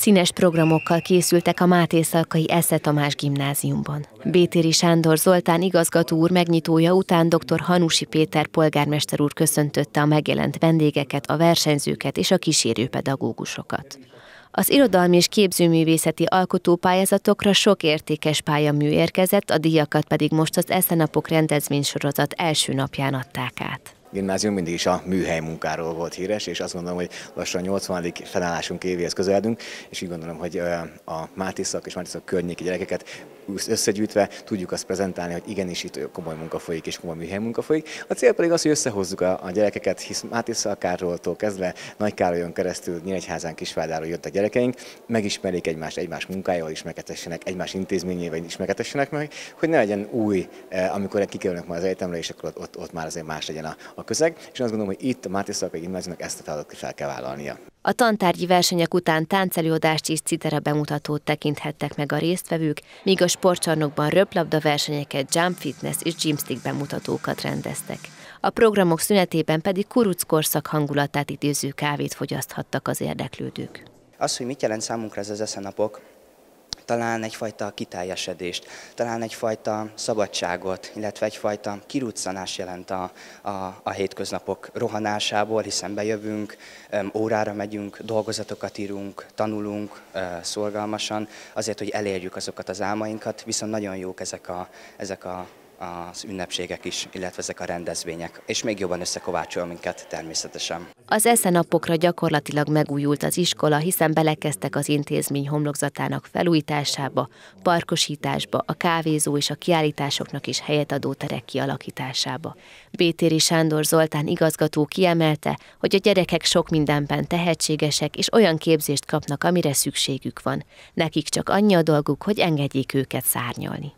Színes programokkal készültek a Máté Szalkai Esze Tamás gimnáziumban. Bétéri Sándor Zoltán igazgató úr megnyitója után dr. Hanusi Péter polgármester úr köszöntötte a megjelent vendégeket, a versenyzőket és a kísérőpedagógusokat. Az irodalmi és képzőművészeti alkotópályázatokra sok értékes pályamű érkezett, a díjakat pedig most az Eszenapok rendezvénysorozat első napján adták át gimnázium mindig is a műhely munkáról volt híres, és azt gondolom, hogy lassan 80. felállásunk évéhez közeledünk, és így gondolom, hogy a Mátiszak és Mátiszak környéki gyerekeket összegyűjtve tudjuk azt prezentálni, hogy igenis itt komoly munka folyik és komoly műhely munka folyik. A cél pedig az, hogy összehozzuk a, gyerekeket, hisz Mátiszakáróltól kezdve Nagy Károlyon keresztül Nyíregyházán Kisvárdáról jött a gyerekeink, megismerik egymást egymás munkájával, megetessenek, egymás intézményével, ismerkedessenek meg, hogy ne legyen új, amikor kikerülnek majd az egyetemre, és akkor ott, ott, ott már azért más legyen a, a közeg, és azt gondolom, hogy itt a Márti Szalkai Gimnáziumnak ezt a feladatot fel kell vállalnia. A tantárgyi versenyek után táncelőadást és citera bemutatót tekinthettek meg a résztvevők, míg a sportcsarnokban röplabda versenyeket, jump fitness és gymstick bemutatókat rendeztek. A programok szünetében pedig kuruc korszak hangulatát idéző kávét fogyaszthattak az érdeklődők. Az, hogy mit jelent számunkra ez az eszenapok, talán egyfajta kiteljesedést, talán egyfajta szabadságot, illetve egyfajta kiruccanás jelent a, a, a hétköznapok rohanásából, hiszen bejövünk, órára megyünk, dolgozatokat írunk, tanulunk szorgalmasan, azért, hogy elérjük azokat az álmainkat, viszont nagyon jók ezek a, ezek a az ünnepségek is, illetve ezek a rendezvények, és még jobban összekovácsol minket természetesen. Az napokra gyakorlatilag megújult az iskola, hiszen belekezdtek az intézmény homlokzatának felújításába, parkosításba, a kávézó és a kiállításoknak is helyet adó terek kialakításába. Bétéri Sándor Zoltán igazgató kiemelte, hogy a gyerekek sok mindenben tehetségesek, és olyan képzést kapnak, amire szükségük van. Nekik csak annyi a dolguk, hogy engedjék őket szárnyalni.